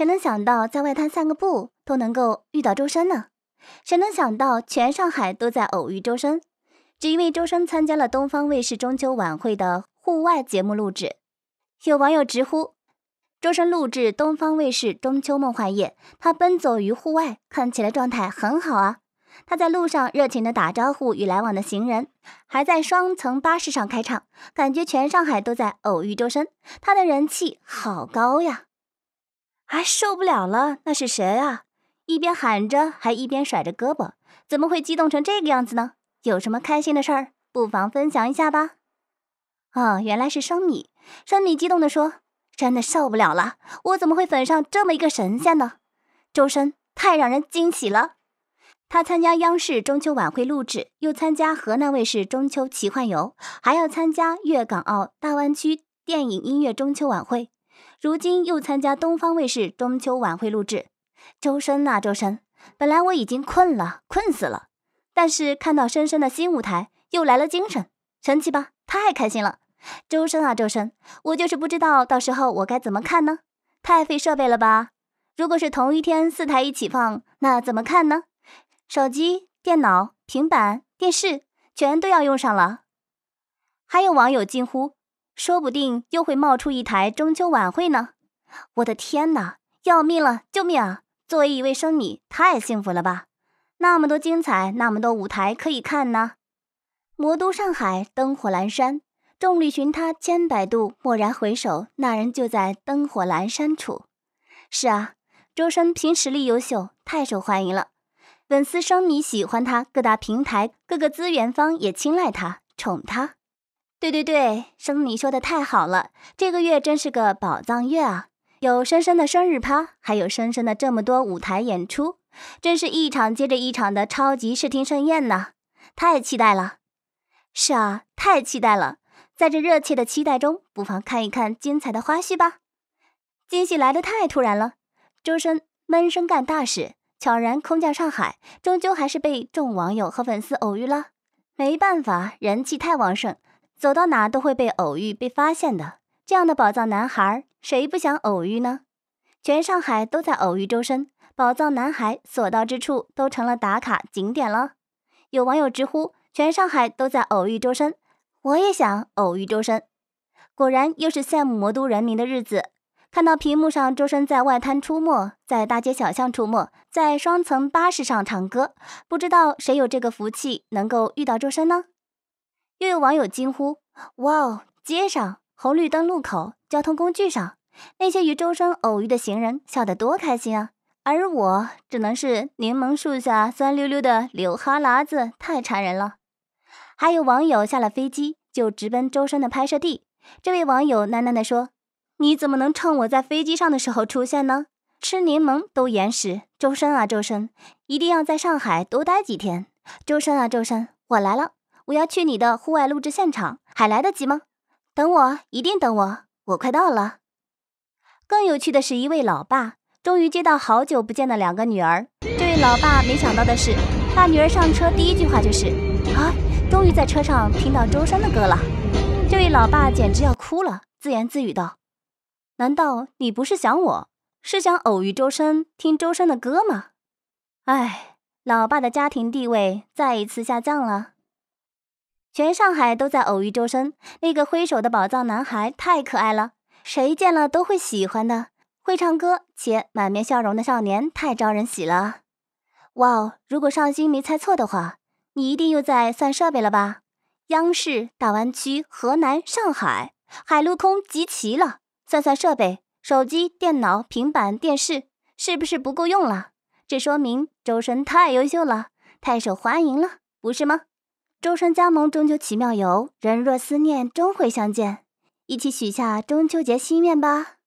谁能想到在外滩散个步都能够遇到周深呢？谁能想到全上海都在偶遇周深？只因为周深参加了东方卫视中秋晚会的户外节目录制。有网友直呼：“周深录制东方卫视中秋梦幻夜，他奔走于户外，看起来状态很好啊！他在路上热情地打招呼与来往的行人，还在双层巴士上开唱，感觉全上海都在偶遇周深。他的人气好高呀！”哎，受不了了！那是谁啊？一边喊着，还一边甩着胳膊，怎么会激动成这个样子呢？有什么开心的事儿，不妨分享一下吧。哦，原来是生米。生米激动地说：“真的受不了了！我怎么会粉上这么一个神仙呢？周深太让人惊喜了！他参加央视中秋晚会录制，又参加河南卫视中秋奇幻游，还要参加粤港澳大湾区电影音乐中秋晚会。”如今又参加东方卫视中秋晚会录制，周深呐，周深！本来我已经困了，困死了，但是看到深深的新舞台，又来了精神，神奇吧？太开心了！周深啊，周深，我就是不知道到时候我该怎么看呢？太费设备了吧？如果是同一天四台一起放，那怎么看呢？手机、电脑、平板、电视，全都要用上了。还有网友惊呼。说不定又会冒出一台中秋晚会呢！我的天哪，要命了！救命啊！作为一位生米，太幸福了吧？那么多精彩，那么多舞台可以看呢！魔都上海灯火阑珊，众里寻他千百度，蓦然回首，那人就在灯火阑珊处。是啊，周深凭实力优秀，太受欢迎了。粉丝生米喜欢他，各大平台、各个资源方也青睐他、宠他。对对对，生你说的太好了，这个月真是个宝藏月啊！有深深的生日趴，还有深深的这么多舞台演出，真是一场接着一场的超级视听盛宴呢！太期待了，是啊，太期待了！在这热切的期待中，不妨看一看精彩的花絮吧。惊喜来的太突然了，周深闷声干大事，悄然空降上海，终究还是被众网友和粉丝偶遇了。没办法，人气太旺盛。走到哪都会被偶遇、被发现的这样的宝藏男孩，谁不想偶遇呢？全上海都在偶遇周深，宝藏男孩所到之处都成了打卡景点了。有网友直呼：“全上海都在偶遇周深，我也想偶遇周深。”果然又是羡慕魔都人民的日子。看到屏幕上周深在外滩出没，在大街小巷出没，在双层巴士上唱歌，不知道谁有这个福气能够遇到周深呢？又有网友惊呼：“哇哦！街上、红绿灯路口、交通工具上，那些与周深偶遇的行人笑得多开心啊！而我只能是柠檬树下酸溜溜的流哈喇子，太馋人了。”还有网友下了飞机就直奔周深的拍摄地。这位网友喃喃地说：“你怎么能趁我在飞机上的时候出现呢？吃柠檬都延时，周深啊周深，一定要在上海多待几天。周深啊周深，我来了。”我要去你的户外录制现场，还来得及吗？等我，一定等我，我快到了。更有趣的是一位老爸，终于接到好久不见的两个女儿。这位老爸没想到的是，大女儿上车第一句话就是：“啊，终于在车上听到周深的歌了。”这位老爸简直要哭了，自言自语道：“难道你不是想我，是想偶遇周深，听周深的歌吗？”哎，老爸的家庭地位再一次下降了。全上海都在偶遇周深，那个挥手的宝藏男孩太可爱了，谁见了都会喜欢的。会唱歌且满面笑容的少年太招人喜了。哇哦，如果上新没猜错的话，你一定又在算设备了吧？央视、大湾区、河南、上海，海陆空集齐了，算算设备，手机、电脑、平板、电视，是不是不够用了？这说明周深太优秀了，太受欢迎了，不是吗？周深加盟中秋奇妙游，人若思念终会相见，一起许下中秋节心愿吧。